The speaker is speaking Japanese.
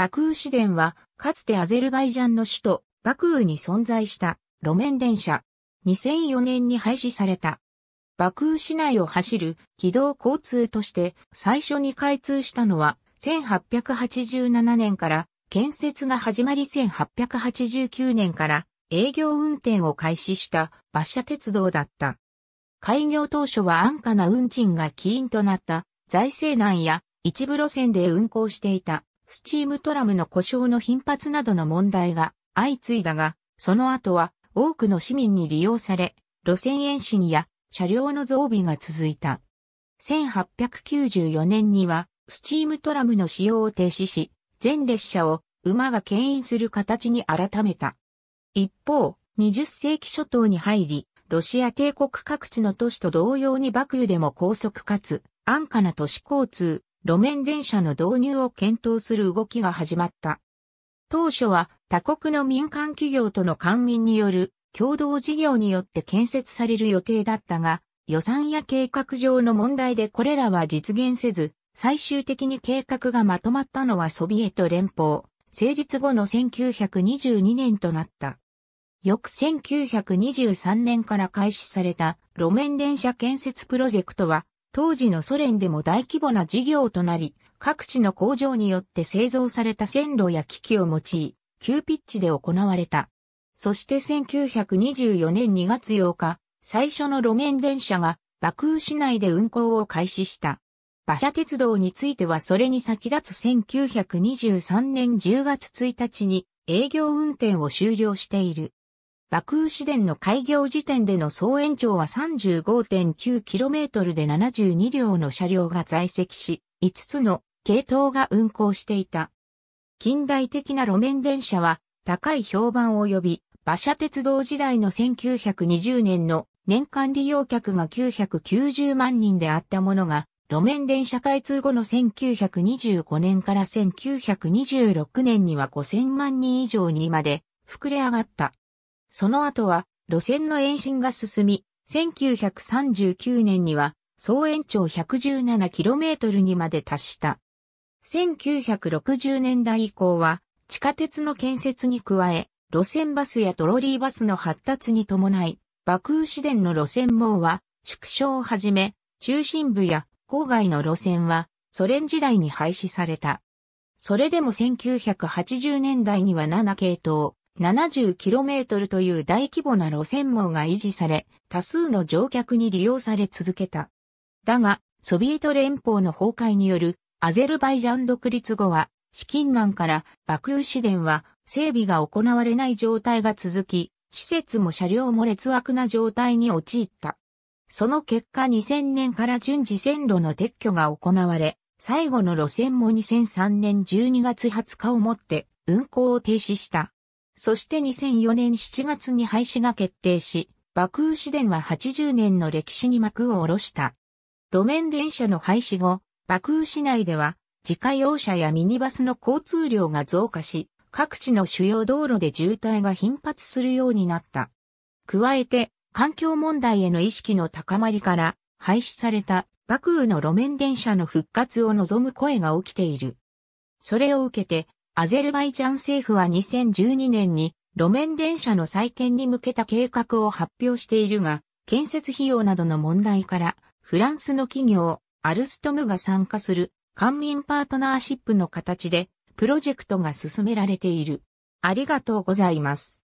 バクー市電は、かつてアゼルバイジャンの首都、バクーに存在した路面電車。2004年に廃止された。バクー市内を走る軌道交通として最初に開通したのは1887年から建設が始まり1889年から営業運転を開始した馬車鉄道だった。開業当初は安価な運賃が起因となった財政難や一部路線で運行していた。スチームトラムの故障の頻発などの問題が相次いだが、その後は多くの市民に利用され、路線延伸や車両の増備が続いた。1894年には、スチームトラムの使用を停止し、全列車を馬が牽引する形に改めた。一方、20世紀初頭に入り、ロシア帝国各地の都市と同様にバクユでも高速かつ安価な都市交通、路面電車の導入を検討する動きが始まった。当初は他国の民間企業との官民による共同事業によって建設される予定だったが、予算や計画上の問題でこれらは実現せず、最終的に計画がまとまったのはソビエト連邦、成立後の1922年となった。翌1923年から開始された路面電車建設プロジェクトは当時のソ連でも大規模な事業となり、各地の工場によって製造された線路や機器を用い、急ピッチで行われた。そして1924年2月8日、最初の路面電車がバクー市内で運行を開始した。馬車鉄道についてはそれに先立つ1923年10月1日に営業運転を終了している。爆羽市電の開業時点での総延長は 35.9km で72両の車両が在籍し、5つの系統が運行していた。近代的な路面電車は高い評判を呼び、馬車鉄道時代の1920年の年間利用客が990万人であったものが、路面電車開通後の1925年から1926年には5000万人以上にまで膨れ上がった。その後は路線の延伸が進み、1939年には総延長 117km にまで達した。1960年代以降は地下鉄の建設に加え、路線バスやトロリーバスの発達に伴い、爆雨市電の路線網は縮小をはじめ、中心部や郊外の路線はソ連時代に廃止された。それでも1980年代には7系統、70km という大規模な路線網が維持され、多数の乗客に利用され続けた。だが、ソビエト連邦の崩壊によるアゼルバイジャン独立後は、資金難からバクー市電は整備が行われない状態が続き、施設も車両も劣悪な状態に陥った。その結果2000年から順次線路の撤去が行われ、最後の路線も2003年12月20日をもって運行を停止した。そして2004年7月に廃止が決定し、爆ー市電は80年の歴史に幕を下ろした。路面電車の廃止後、爆ー市内では、自家用車やミニバスの交通量が増加し、各地の主要道路で渋滞が頻発するようになった。加えて、環境問題への意識の高まりから、廃止された爆ーの路面電車の復活を望む声が起きている。それを受けて、アゼルバイジャン政府は2012年に路面電車の再建に向けた計画を発表しているが、建設費用などの問題から、フランスの企業、アルストムが参加する官民パートナーシップの形で、プロジェクトが進められている。ありがとうございます。